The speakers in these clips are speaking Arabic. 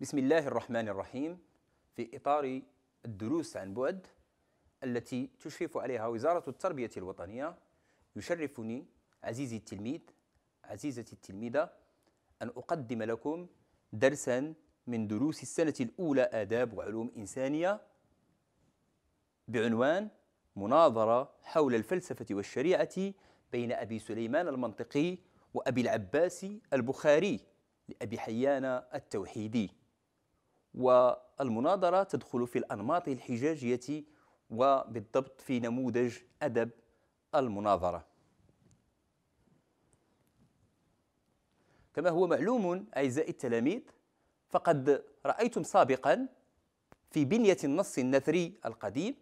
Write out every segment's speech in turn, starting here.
بسم الله الرحمن الرحيم في إطار الدروس عن بعد التي تشرف عليها وزارة التربية الوطنية يشرفني عزيزي التلميذ عزيزتي التلميذة أن أقدم لكم درسا من دروس السنة الأولى آداب وعلوم إنسانية بعنوان مناظرة حول الفلسفة والشريعة بين أبي سليمان المنطقي وأبي العباس البخاري لأبي حيان التوحيدي والمناظرة تدخل في الأنماط الحجاجية وبالضبط في نموذج أدب المناظرة كما هو معلوم أعزائي التلاميذ فقد رأيتم سابقا في بنية النص النثري القديم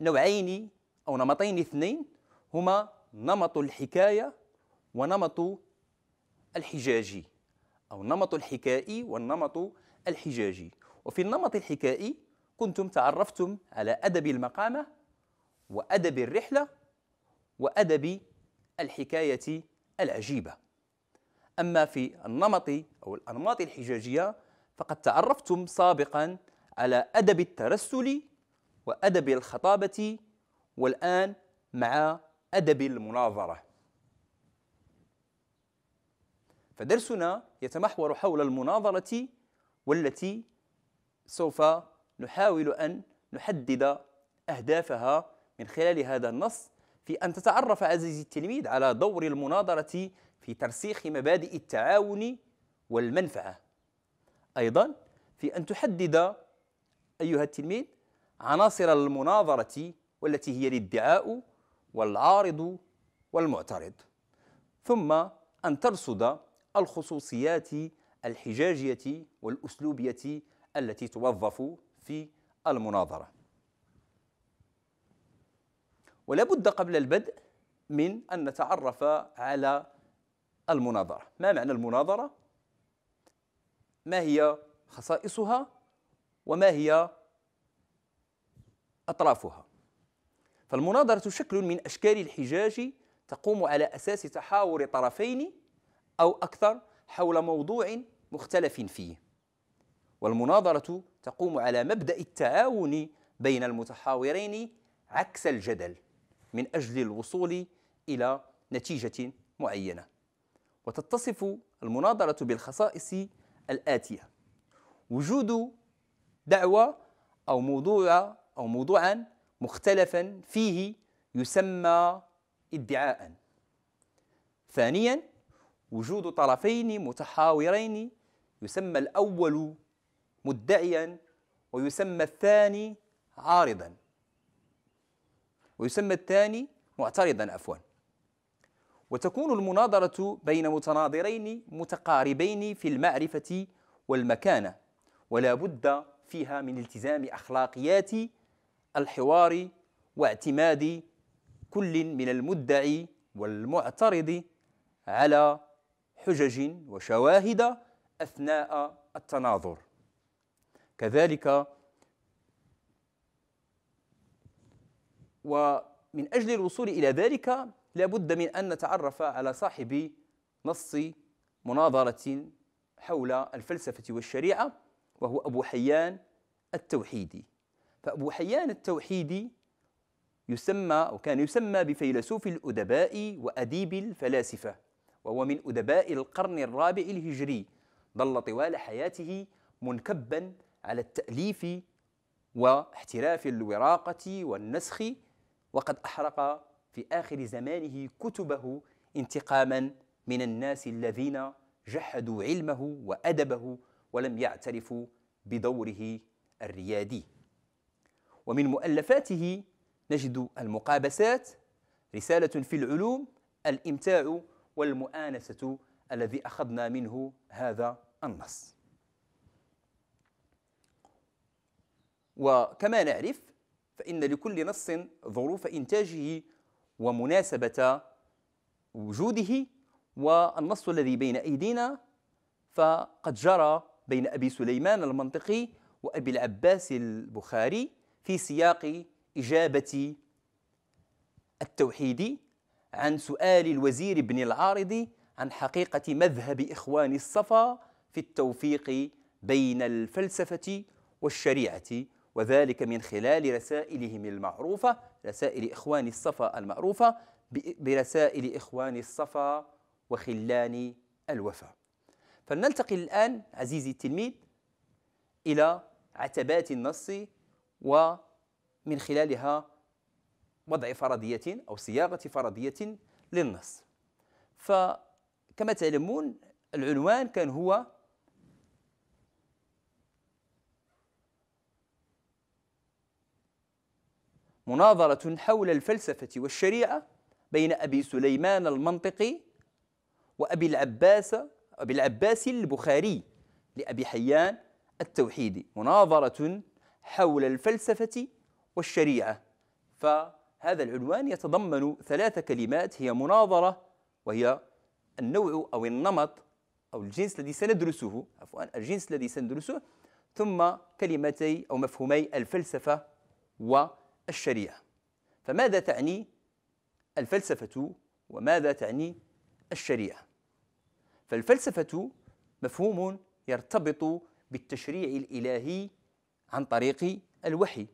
نوعين أو نمطين اثنين هما نمط الحكاية ونمط الحجاجي أو النمط الحكائي والنمط الحجاجي وفي النمط الحكائي كنتم تعرفتم على أدب المقامة وأدب الرحلة وأدب الحكاية العجيبة أما في النمط أو الأنماط الحجاجية فقد تعرفتم سابقا على أدب الترسل وأدب الخطابة والآن مع أدب المناظرة فدرسنا يتمحور حول المناظرة والتي سوف نحاول أن نحدد أهدافها من خلال هذا النص في أن تتعرف عزيزي التلميذ على دور المناظرة في ترسيخ مبادئ التعاون والمنفعة أيضا في أن تحدد أيها التلميذ عناصر المناظرة والتي هي الادعاء والعارض والمعترض ثم أن ترصد الخصوصيات الحجاجية والأسلوبية التي توظف في المناظرة ولا بد قبل البدء من أن نتعرف على المناظرة ما معنى المناظرة؟ ما هي خصائصها وما هي أطرافها فالمناظرة شكل من أشكال الحجاج تقوم على أساس تحاور طرفين أو أكثر حول موضوع مختلف فيه والمناظرة تقوم على مبدأ التعاون بين المتحاورين عكس الجدل من أجل الوصول إلى نتيجة معينة وتتصف المناظرة بالخصائص الآتية وجود دعوة أو موضوع أو موضوعا مختلفا فيه يسمى ادعاء ثانيا وجود طرفين متحاورين يسمى الأول مدعيا ويسمى الثاني عارضا ويسمى الثاني معترضا عفوا وتكون المناظرة بين متناظرين متقاربين في المعرفة والمكانة ولا بد فيها من التزام أخلاقيات الحوار واعتماد كل من المدعي والمعترض على حجج وشواهد اثناء التناظر كذلك ومن اجل الوصول الى ذلك لابد من ان نتعرف على صاحب نص مناظره حول الفلسفه والشريعه وهو ابو حيان التوحيدي فابو حيان التوحيدي يسمى او كان يسمى بفيلسوف الادباء واديب الفلاسفه وهو من أدباء القرن الرابع الهجري ظل طوال حياته منكبا على التأليف واحتراف الوراقة والنسخ وقد أحرق في آخر زمانه كتبه انتقاما من الناس الذين جحدوا علمه وأدبه ولم يعترفوا بدوره الريادي ومن مؤلفاته نجد المقابسات رسالة في العلوم الإمتاع والمؤانسة الذي أخذنا منه هذا النص وكما نعرف فإن لكل نص ظروف إنتاجه ومناسبة وجوده والنص الذي بين أيدينا فقد جرى بين أبي سليمان المنطقي وأبي العباس البخاري في سياق إجابة التوحيد عن سؤال الوزير بن العارض عن حقيقة مذهب إخوان الصفا في التوفيق بين الفلسفة والشريعة وذلك من خلال رسائلهم المعروفة رسائل إخوان الصفا المعروفة برسائل إخوان الصفا وخلان الوفا فلنلتقي الآن عزيزي التلميذ إلى عتبات النص ومن خلالها وضع فرضية أو صياغة فرضية للنص فكما تعلمون العنوان كان هو مناظرة حول الفلسفة والشريعة بين أبي سليمان المنطقي وأبي العباس أبي العباس البخاري لأبي حيان التوحيدي مناظرة حول الفلسفة والشريعة ف هذا العنوان يتضمن ثلاث كلمات هي مناظرة وهي النوع أو النمط أو الجنس الذي سندرسه عفوا الجنس الذي سندرسه ثم كلمتي أو مفهومي الفلسفة والشريعة فماذا تعني الفلسفة وماذا تعني الشريعة فالفلسفة مفهوم يرتبط بالتشريع الإلهي عن طريق الوحي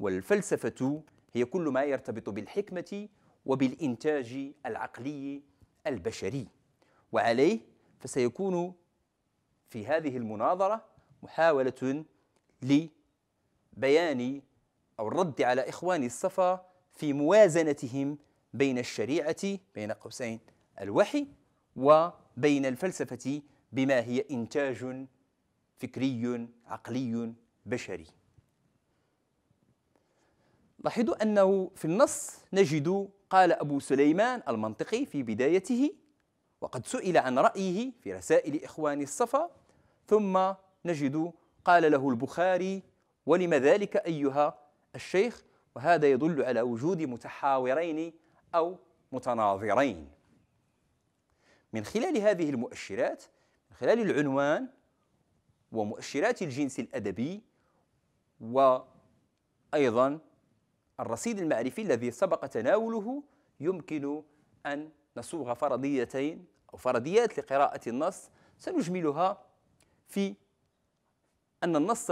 والفلسفة هي كل ما يرتبط بالحكمة وبالإنتاج العقلي البشري وعليه فسيكون في هذه المناظرة محاولة لبيان أو الرد على إخوان الصفا في موازنتهم بين الشريعة بين قوسين الوحي وبين الفلسفة بما هي إنتاج فكري عقلي بشري لاحظوا أنه في النص نجد قال أبو سليمان المنطقي في بدايته وقد سئل عن رأيه في رسائل إخوان الصفا ثم نجد قال له البخاري ولم ذلك أيها الشيخ وهذا يدل على وجود متحاورين أو متناظرين من خلال هذه المؤشرات من خلال العنوان ومؤشرات الجنس الأدبي وأيضا الرصيد المعرفي الذي سبق تناوله يمكن أن نصوغ فرضيتين أو فرضيات لقراءة النص سنجملها في أن النص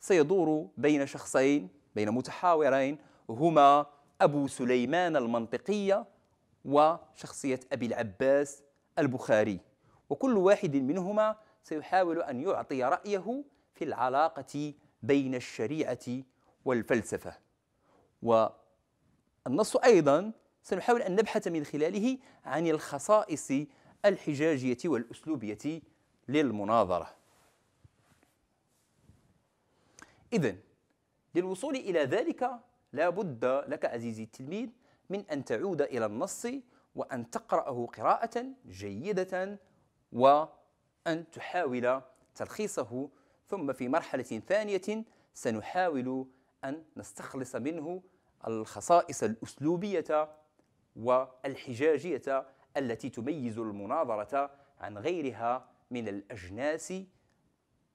سيدور بين شخصين بين متحاورين هما أبو سليمان المنطقية وشخصية أبي العباس البخاري وكل واحد منهما سيحاول أن يعطي رأيه في العلاقة بين الشريعة والفلسفة والنص أيضا سنحاول أن نبحث من خلاله عن الخصائص الحجاجية والأسلوبية للمناظرة إذا للوصول إلى ذلك لا بد لك عزيزي التلميذ من أن تعود إلى النص وأن تقرأه قراءة جيدة وأن تحاول تلخيصه ثم في مرحلة ثانية سنحاول أن نستخلص منه الخصائص الأسلوبية والحجاجية التي تميز المناظرة عن غيرها من الأجناس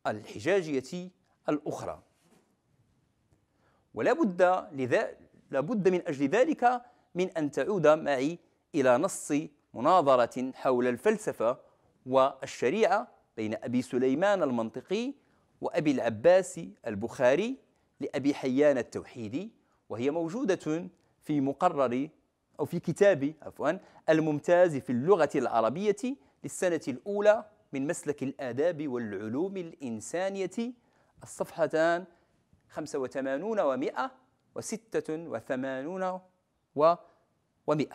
الحجاجية الأخرى ولا بد لذا لابد من أجل ذلك من أن تعود معي إلى نص مناظرة حول الفلسفة والشريعة بين أبي سليمان المنطقي وأبي العباس البخاري لأبي حيان التوحيدي وهي موجودة في مقرر أو في كتاب عفوا الممتاز في اللغة العربية للسنة الأولى من مسلك الآداب والعلوم الإنسانية الصفحتان 85 و100 و86 و100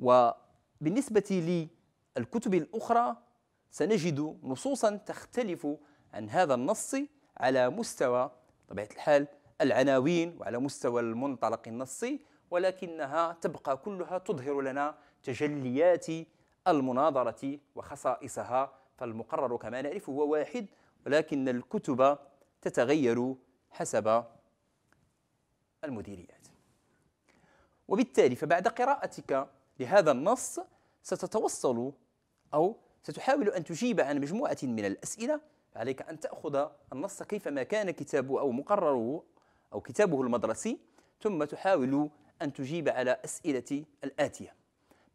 وبالنسبة للكتب الأخرى سنجد نصوصا تختلف عن هذا النص على مستوى طبيعة الحال العناوين وعلى مستوى المنطلق النصي ولكنها تبقى كلها تظهر لنا تجليات المناظرة وخصائصها فالمقرر كما نعرف هو واحد ولكن الكتب تتغير حسب المديريات وبالتالي فبعد قراءتك لهذا النص ستتوصل أو ستحاول أن تجيب عن مجموعة من الأسئلة عليك أن تأخذ النص كيفما كان كتابه أو مقرره أو كتابه المدرسي ثم تحاول أن تجيب على أسئلة الآتية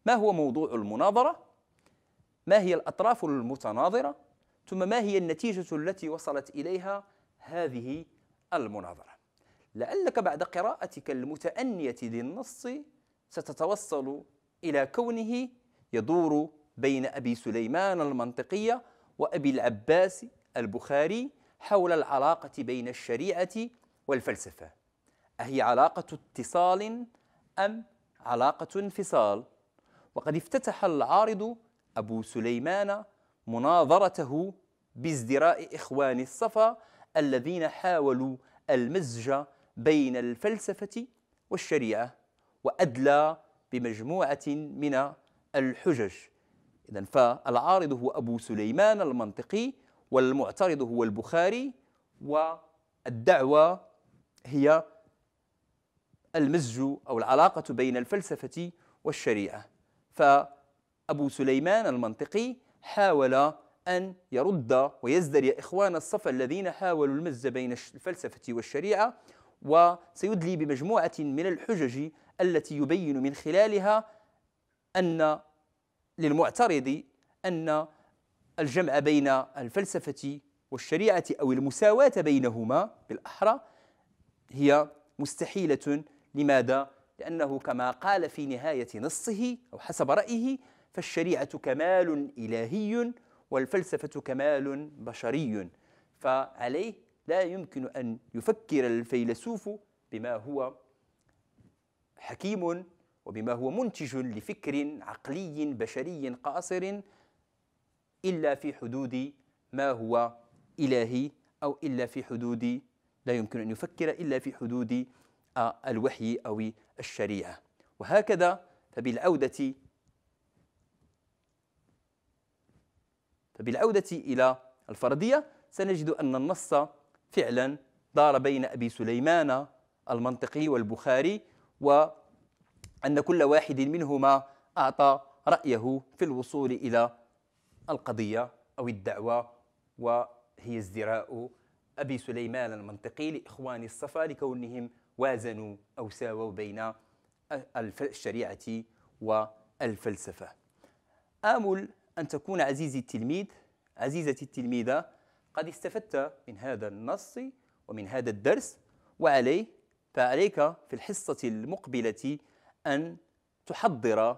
ما هو موضوع المناظرة؟ ما هي الأطراف المتناظرة؟ ثم ما هي النتيجة التي وصلت إليها هذه المناظرة؟ لعلك بعد قراءتك المتأنية للنص ستتوصل إلى كونه يدور بين أبي سليمان المنطقية وأبي العباس البخاري حول العلاقة بين الشريعة والفلسفة أهي علاقة اتصال أم علاقة انفصال؟ وقد افتتح العارض أبو سليمان مناظرته بازدراء إخوان الصفا الذين حاولوا المزج بين الفلسفة والشريعة وأدلى بمجموعة من الحجج إذا فالعارض هو أبو سليمان المنطقي والمعترض هو البخاري والدعوة هي المزج أو العلاقة بين الفلسفة والشريعة فأبو سليمان المنطقي حاول أن يرد ويزدري إخوان الصف الذين حاولوا المزج بين الفلسفة والشريعة وسيدلي بمجموعة من الحجج التي يبين من خلالها أن للمعترض أن الجمع بين الفلسفة والشريعة أو المساواة بينهما بالأحرى هي مستحيلة لماذا؟ لأنه كما قال في نهاية نصه أو حسب رأيه فالشريعة كمال إلهي والفلسفة كمال بشري فعليه لا يمكن أن يفكر الفيلسوف بما هو حكيم وبما هو منتج لفكر عقلي بشري قاصر إلا في حدود ما هو إلهي أو إلا في حدود لا يمكن أن يفكر إلا في حدود آه، الوحي أو الشريعة وهكذا فبالعودة فبالعودة إلى الفردية سنجد أن النص فعلا دار بين أبي سليمان المنطقي والبخاري وأن كل واحد منهما أعطى رأيه في الوصول إلى القضية أو الدعوة وهي ازدراء أبي سليمان المنطقي لإخوان الصفا لكونهم وازنوا أو ساووا بين الشريعة والفلسفة آمل أن تكون عزيزي التلميذ عزيزتي التلميذة قد استفدت من هذا النص ومن هذا الدرس وعليه فعليك في الحصة المقبلة أن تحضر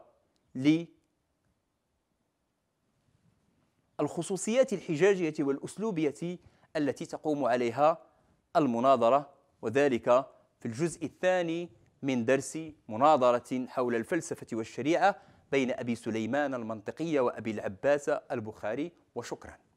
للخصوصيات الحجاجية والأسلوبية التي تقوم عليها المناظرة وذلك في الجزء الثاني من درس مناظرة حول الفلسفة والشريعة بين أبي سليمان المنطقية وأبي العباس البخاري وشكراً